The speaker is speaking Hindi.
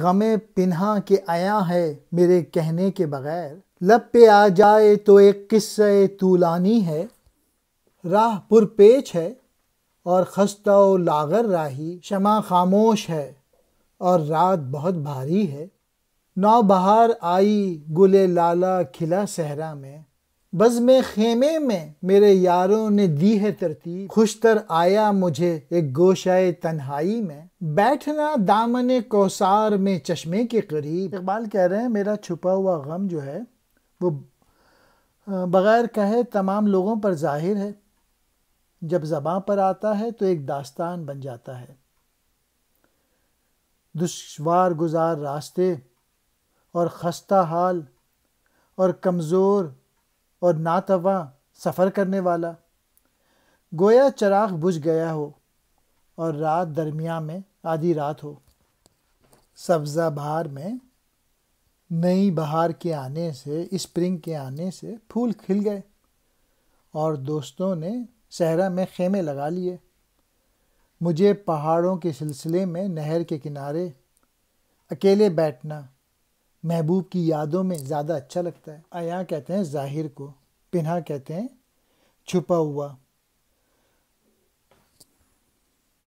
गम पिन्हा के आया है मेरे कहने के बगैर लब पे आ जाए तो एक किस्से तूलानी है राह पुरपेच है और खस्ता लागर राही शमा खामोश है और रात बहुत भारी है नौ बहार आई गुले लाला खिला सहरा में में खेमे में मेरे यारों ने दी है तरतीब खुशतर आया मुझे एक गोशाए तन्हाई में बैठना दामन कोसार में चश्मे के करीब इकबाल कह रहे हैं मेरा छुपा हुआ गम जो है वो बग़ैर कहे तमाम लोगों पर जाहिर है जब ज़बाँ पर आता है तो एक दास्तान बन जाता है दुशवार गुजार रास्ते और खस्ता हाल और कमज़ोर और ना तवा सफ़र करने वाला गोया चराग बुझ गया हो और रात दरमिया में आधी रात हो सब्ज़ा बहार में नई बहार के आने से स्प्रिंग के आने से फूल खिल गए और दोस्तों ने सहरा में खेमे लगा लिए मुझे पहाड़ों के सिलसिले में नहर के किनारे अकेले बैठना महबूब की यादों में ज़्यादा अच्छा लगता है आया कहते हैं ज़ाहिर को पिन्हा कहते हैं छुपा हुआ